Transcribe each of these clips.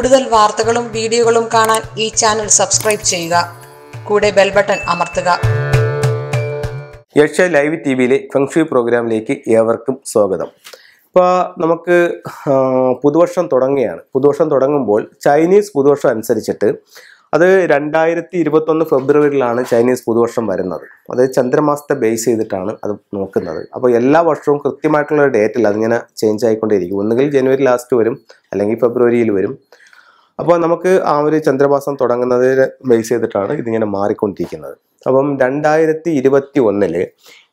കൂടുതൽ വാർത്തകളും വീഡിയോകളും കാണാൻ ഈ ചാനൽ സബ്സ്ക്രൈബ് ചെയ്യുക കൂടെ ബെൽ ബട്ടൺ അമർത്തുക ഏഷ്യ ലൈവ് ടി വിയിലെ ഫെങ്ഷു പ്രോഗ്രാമിലേക്ക് ഏവർക്കും സ്വാഗതം ഇപ്പോൾ നമുക്ക് പുതുവർഷം തുടങ്ങുകയാണ് പുതുവർഷം തുടങ്ങുമ്പോൾ ചൈനീസ് പുതുവർഷം അനുസരിച്ചിട്ട് അത് രണ്ടായിരത്തി ഇരുപത്തൊന്ന് ഫെബ്രുവരിയിലാണ് ചൈനീസ് പുതുവർഷം വരുന്നത് അത് ചന്ദ്രമാസത്തെ ബേസ് ചെയ്തിട്ടാണ് അത് നോക്കുന്നത് അപ്പോൾ എല്ലാ വർഷവും കൃത്യമായിട്ടുള്ള ഡേറ്റിൽ അതിങ്ങനെ ചേഞ്ച് ആയിക്കൊണ്ടേയിരിക്കും ഒന്നുകിൽ ജനുവരി ലാസ്റ്റ് വരും അല്ലെങ്കിൽ ഫെബ്രുവരിയിൽ വരും അപ്പോൾ നമുക്ക് ആ ഒരു ചന്ദ്രമാസം തുടങ്ങുന്നതിനെ ബേസ് ചെയ്തിട്ടാണ് ഇതിങ്ങനെ മാറിക്കൊണ്ടിരിക്കുന്നത് അപ്പം രണ്ടായിരത്തി ഇരുപത്തി ഒന്നില്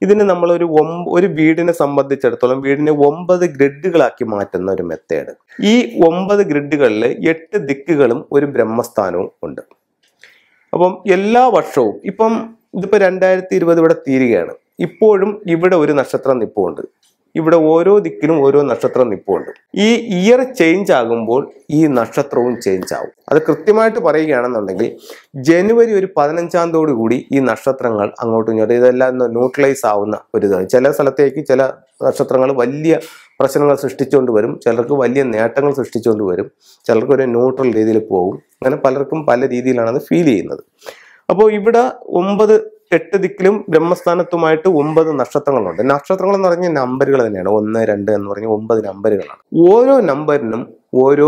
ഇതിന് നമ്മളൊരു ഒമ്പ ഒരു വീടിനെ സംബന്ധിച്ചിടത്തോളം വീടിനെ ഒമ്പത് ഗ്രിഡുകളാക്കി മാറ്റുന്ന ഒരു മെത്തേഡ് ഈ ഒമ്പത് ഗ്രിഡുകളിൽ എട്ട് ദിക്കുകളും ഒരു ബ്രഹ്മസ്ഥാനവും ഉണ്ട് അപ്പം എല്ലാ വർഷവും ഇപ്പം ഇതിപ്പോൾ രണ്ടായിരത്തി ഇരുപത് ഇവിടെ തീരുകയാണ് ഇപ്പോഴും ഇവിടെ ഒരു നക്ഷത്രം നിപ്പുണ്ട് ഇവിടെ ഓരോ ദിക്കിനും ഓരോ നക്ഷത്രം നിപ്പുണ്ട് ഈ ഇയർ ചേഞ്ച് ആകുമ്പോൾ ഈ നക്ഷത്രവും ചേഞ്ച് ആവും അത് കൃത്യമായിട്ട് പറയുകയാണെന്നുണ്ടെങ്കിൽ ജനുവരി ഒരു പതിനഞ്ചാം കൂടി ഈ നക്ഷത്രങ്ങൾ അങ്ങോട്ടും ഇങ്ങോട്ടും ഇതെല്ലാം ന്യൂട്രലൈസ് ആവുന്ന ഒരു ഇതാണ് ചില സ്ഥലത്തേക്ക് ചില നക്ഷത്രങ്ങൾ വലിയ പ്രശ്നങ്ങൾ സൃഷ്ടിച്ചുകൊണ്ട് വരും ചിലർക്ക് വലിയ നേട്ടങ്ങൾ സൃഷ്ടിച്ചുകൊണ്ട് വരും ചിലർക്ക് ഒരു ന്യൂട്രൽ രീതിയിൽ പോകും അങ്ങനെ പലർക്കും പല രീതിയിലാണ് അത് ഫീൽ ചെയ്യുന്നത് അപ്പോൾ ഇവിടെ ഒമ്പത് എട്ട് ദിക്കിലും ബ്രഹ്മസ്ഥാനത്തുമായിട്ട് ഒമ്പത് നക്ഷത്രങ്ങളുണ്ട് നക്ഷത്രങ്ങൾ എന്ന് പറഞ്ഞ നമ്പറുകൾ തന്നെയാണ് ഒന്ന് രണ്ട് എന്ന് പറഞ്ഞ ഒമ്പത് നമ്പറുകളാണ് ഓരോ നമ്പറിനും ഓരോ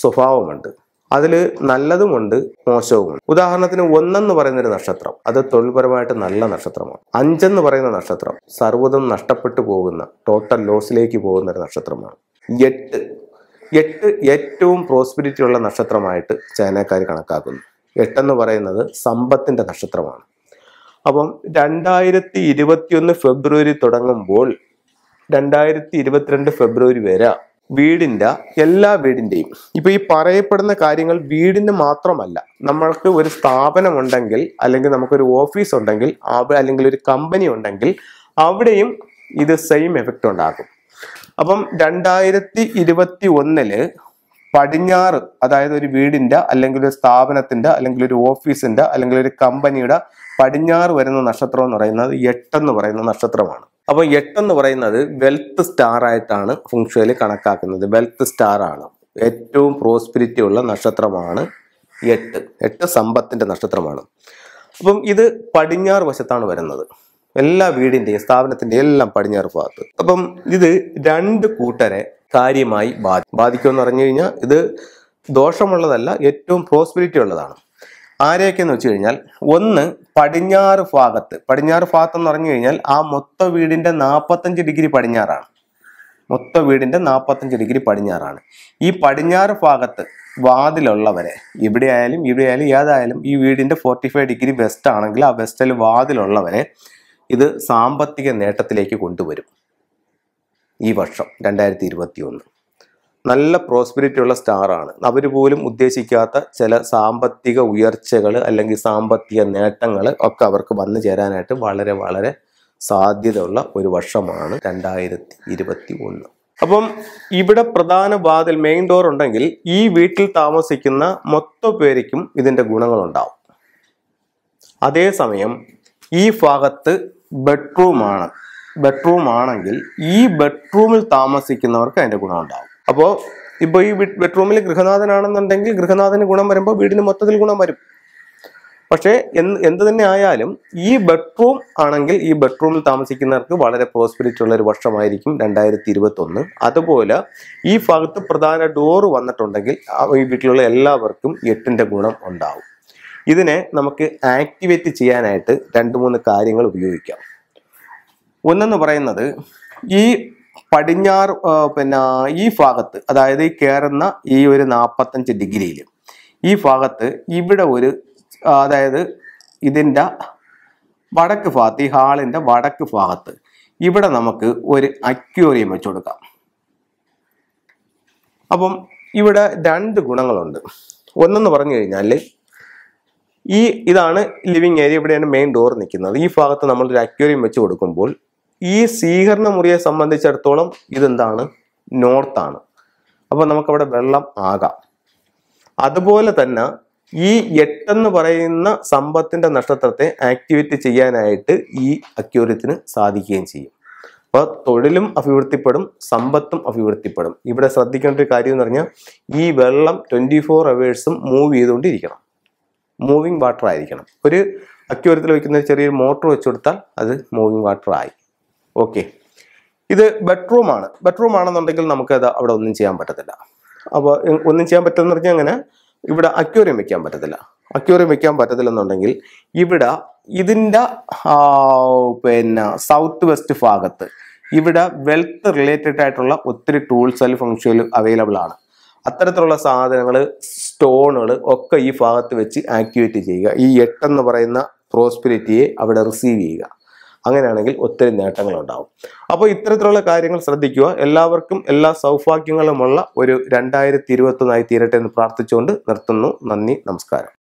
സ്വഭാവമുണ്ട് അതിൽ നല്ലതുമുണ്ട് മോശവുമുണ്ട് ഉദാഹരണത്തിന് ഒന്നെന്ന് ഒരു നക്ഷത്രം അത് തൊഴിൽപരമായിട്ട് നല്ല നക്ഷത്രമാണ് അഞ്ചെന്ന് പറയുന്ന നക്ഷത്രം സർവ്വതും നഷ്ടപ്പെട്ടു പോകുന്ന ടോട്ടൽ ലോസിലേക്ക് പോകുന്ന ഒരു നക്ഷത്രമാണ് എട്ട് എട്ട് ഏറ്റവും പ്രോസ്പിരിറ്റി ഉള്ള നക്ഷത്രമായിട്ട് ചൈനക്കാർ കണക്കാക്കുന്നു എട്ടെന്ന് പറയുന്നത് സമ്പത്തിൻ്റെ നക്ഷത്രമാണ് അപ്പം രണ്ടായിരത്തി ഇരുപത്തിയൊന്ന് ഫെബ്രുവരി തുടങ്ങുമ്പോൾ രണ്ടായിരത്തി ഇരുപത്തിരണ്ട് ഫെബ്രുവരി വരെ വീടിന്റെ എല്ലാ വീടിന്റെയും ഇപ്പൊ ഈ പറയപ്പെടുന്ന കാര്യങ്ങൾ വീടിന് മാത്രമല്ല നമ്മൾക്ക് ഒരു സ്ഥാപനം ഉണ്ടെങ്കിൽ അല്ലെങ്കിൽ നമുക്കൊരു ഓഫീസ് ഉണ്ടെങ്കിൽ അല്ലെങ്കിൽ ഒരു കമ്പനി ഉണ്ടെങ്കിൽ അവിടെയും ഇത് സെയിം എഫക്റ്റ് ഉണ്ടാകും അപ്പം രണ്ടായിരത്തി ഇരുപത്തി ഒന്നില് പടിഞ്ഞാറ് അതായത് ഒരു വീടിന്റെ അല്ലെങ്കിൽ ഒരു സ്ഥാപനത്തിന്റെ അല്ലെങ്കിൽ ഒരു ഓഫീസിന്റെ അല്ലെങ്കിൽ ഒരു കമ്പനിയുടെ പടിഞ്ഞാറ് വരുന്ന നക്ഷത്രം എന്ന് പറയുന്നത് എട്ടെന്ന് പറയുന്ന നക്ഷത്രമാണ് അപ്പോൾ എട്ടെന്ന് പറയുന്നത് വെൽത്ത് സ്റ്റാർ ആയിട്ടാണ് ഫുങ്ഷയിൽ കണക്കാക്കുന്നത് വെൽത്ത് സ്റ്റാർ ആണ് ഏറ്റവും പ്രോസ്പിരിറ്റി ഉള്ള നക്ഷത്രമാണ് എട്ട് എട്ട് സമ്പത്തിന്റെ നക്ഷത്രമാണ് അപ്പം ഇത് പടിഞ്ഞാറ് വശത്താണ് വരുന്നത് എല്ലാ വീടിന്റെയും സ്ഥാപനത്തിൻ്റെയും എല്ലാം പടിഞ്ഞാറ് ഭാഗത്ത് അപ്പം ഇത് രണ്ട് കൂട്ടരെ കാര്യമായി ബാധി ബാധിക്കുമെന്ന് പറഞ്ഞു കഴിഞ്ഞാൽ ഇത് ദോഷമുള്ളതല്ല ഏറ്റവും പ്രോസ്പിരിറ്റി ഉള്ളതാണ് ആരെയൊക്കെയെന്ന് വെച്ച് കഴിഞ്ഞാൽ ഒന്ന് പടിഞ്ഞാറ് ഭാഗത്ത് പടിഞ്ഞാറ് ഭാഗത്ത് എന്ന് പറഞ്ഞു കഴിഞ്ഞാൽ ആ മൊത്ത വീടിന്റെ നാൽപ്പത്തഞ്ച് ഡിഗ്രി പടിഞ്ഞാറാണ് മൊത്ത വീടിന്റെ നാൽപ്പത്തഞ്ച് ഡിഗ്രി പടിഞ്ഞാറാണ് ഈ പടിഞ്ഞാറ് ഭാഗത്ത് വാതിലുള്ളവരെ ഇവിടെ ആയാലും ഇവിടെ ആയാലും ഏതായാലും ഈ വീടിന്റെ ഫോർട്ടി ഫൈവ് ഡിഗ്രി വെസ്റ്റ് ആണെങ്കിൽ ആ വെസ്റ്റിൽ വാതിലുള്ളവരെ ഇത് സാമ്പത്തിക നേട്ടത്തിലേക്ക് കൊണ്ടുവരും ഈ വർഷം രണ്ടായിരത്തി ഇരുപത്തി ഒന്ന് നല്ല പ്രോസ്പിരിറ്റി ഉള്ള സ്റ്റാറാണ് അവർ പോലും ഉദ്ദേശിക്കാത്ത ചില സാമ്പത്തിക ഉയർച്ചകൾ അല്ലെങ്കിൽ സാമ്പത്തിക നേട്ടങ്ങൾ ഒക്കെ അവർക്ക് വന്നു ചേരാനായിട്ട് വളരെ വളരെ സാധ്യതയുള്ള ഒരു വർഷമാണ് രണ്ടായിരത്തി ഇരുപത്തി ഒന്ന് അപ്പം ഇവിടെ പ്രധാന വാതിൽ മെയിൻ ഡോർ ഉണ്ടെങ്കിൽ ഈ വീട്ടിൽ താമസിക്കുന്ന മൊത്തം പേരിക്കും ഇതിൻ്റെ ഗുണങ്ങളുണ്ടാവും അതേസമയം ഈ ഭാഗത്ത് ബെഡ്റൂമാണ് ബെഡ്റൂം ആണെങ്കിൽ ഈ ബെഡ്റൂമിൽ താമസിക്കുന്നവർക്ക് അതിൻ്റെ ഗുണമുണ്ടാവും അപ്പോൾ ഇപ്പോൾ ഈ ബെഡ്റൂമിൽ ഗൃഹനാഥനാണെന്നുണ്ടെങ്കിൽ ഗൃഹനാഥന് ഗുണം വരുമ്പോൾ വീടിന് മൊത്തത്തിൽ ഗുണം വരും പക്ഷേ എന്ത് എന്ത് തന്നെ ആയാലും ഈ ബെഡ്റൂം ആണെങ്കിൽ ഈ ബെഡ്റൂമിൽ താമസിക്കുന്നവർക്ക് വളരെ പ്രോസ്പിരിറ്റി ഉള്ള ഒരു വർഷമായിരിക്കും രണ്ടായിരത്തി ഇരുപത്തൊന്ന് അതുപോലെ ഈ ഭാഗത്ത് പ്രധാന ഡോറ് വന്നിട്ടുണ്ടെങ്കിൽ ഈ വീട്ടിലുള്ള എല്ലാവർക്കും എട്ടിൻ്റെ ഗുണം ഉണ്ടാവും ഇതിനെ നമുക്ക് ആക്ടിവേറ്റ് ചെയ്യാനായിട്ട് രണ്ട് മൂന്ന് കാര്യങ്ങൾ ഉപയോഗിക്കാം ഒന്നെന്ന് പറയുന്നത് ഈ പടിഞ്ഞാറ് പിന്നെ ഈ ഭാഗത്ത് അതായത് ഈ കയറുന്ന ഈ ഒരു നാൽപ്പത്തഞ്ച് ഡിഗ്രിയിൽ ഈ ഭാഗത്ത് ഇവിടെ ഒരു അതായത് ഇതിൻ്റെ വടക്ക് ഭാഗത്ത് ഈ ഹാളിൻ്റെ വടക്ക് ഭാഗത്ത് ഇവിടെ നമുക്ക് ഒരു അക്യൂറിയം വെച്ച് കൊടുക്കാം അപ്പം ഇവിടെ രണ്ട് ഗുണങ്ങളുണ്ട് ഒന്നെന്ന് പറഞ്ഞു കഴിഞ്ഞാൽ ഈ ഇതാണ് ലിവിങ് ഏരിയ ഇവിടെയാണ് മെയിൻ ഡോർ നിൽക്കുന്നത് ഈ ഭാഗത്ത് നമ്മൾ ഒരു അക്യൂറിയം വെച്ച് കൊടുക്കുമ്പോൾ ഈ സ്വീകരണ മുറിയെ സംബന്ധിച്ചിടത്തോളം ഇതെന്താണ് നോർത്ത് ആണ് അപ്പോൾ നമുക്കവിടെ വെള്ളം ആകാം അതുപോലെ തന്നെ ഈ എട്ടെന്ന് പറയുന്ന സമ്പത്തിന്റെ നക്ഷത്രത്തെ ആക്ടിവേറ്റ് ചെയ്യാനായിട്ട് ഈ അക്യൂര്യത്തിന് സാധിക്കുകയും ചെയ്യും അപ്പോൾ തൊഴിലും അഭിവൃദ്ധിപ്പെടും സമ്പത്തും അഭിവൃദ്ധിപ്പെടും ഇവിടെ ശ്രദ്ധിക്കേണ്ട ഒരു കാര്യം എന്ന് പറഞ്ഞാൽ ഈ വെള്ളം ട്വന്റി ഫോർ അവേഴ്സും മൂവ് ചെയ്തുകൊണ്ടിരിക്കണം മൂവിങ് വാട്ടർ ആയിരിക്കണം ഒരു അക്യൂരത്തിൽ വെക്കുന്ന ചെറിയൊരു മോട്ടോർ വെച്ച് കൊടുത്താൽ അത് മൂവിങ് വാട്ടർ ആയി ഓക്കെ ഇത് ബെഡ്റൂം ആണ് ബെഡ്റൂം ആണെന്നുണ്ടെങ്കിൽ നമുക്ക് അത് അവിടെ ഒന്നും ചെയ്യാൻ പറ്റത്തില്ല അപ്പോൾ ഒന്നും ചെയ്യാൻ പറ്റുമെന്ന് പറഞ്ഞാൽ അങ്ങനെ ഇവിടെ അക്യൂറിയം വെക്കാൻ പറ്റത്തില്ല അക്യൂറിയം വെക്കാൻ പറ്റത്തില്ലെന്നുണ്ടെങ്കിൽ ഇവിടെ ഇതിൻ്റെ പിന്നെ സൗത്ത് വെസ്റ്റ് ഭാഗത്ത് ഇവിടെ വെൽത്ത് റിലേറ്റഡ് ആയിട്ടുള്ള ഒത്തിരി ടൂൾസ് അല്ലെങ്കിൽ ഫംഗ്ഷനുകൾ അവൈലബിൾ ആണ് അത്തരത്തിലുള്ള സാധനങ്ങൾ സ്റ്റോണുകൾ ഒക്കെ ഈ ഭാഗത്ത് വെച്ച് ആക്ടിവേറ്റ് ചെയ്യുക ഈ എട്ടെന്ന് പറയുന്ന പ്രോസ്പിരിറ്റിയെ അവിടെ റിസീവ് ചെയ്യുക അങ്ങനെയാണെങ്കിൽ ഒത്തിരി ഉണ്ടാവും അപ്പോൾ ഇത്തരത്തിലുള്ള കാര്യങ്ങൾ ശ്രദ്ധിക്കുക എല്ലാവർക്കും എല്ലാ സൗഭാഗ്യങ്ങളുമുള്ള ഒരു രണ്ടായിരത്തി ഇരുപത്തൊന്നായി തീരട്ടെ എന്ന് പ്രാർത്ഥിച്ചുകൊണ്ട് നിർത്തുന്നു നന്ദി നമസ്കാരം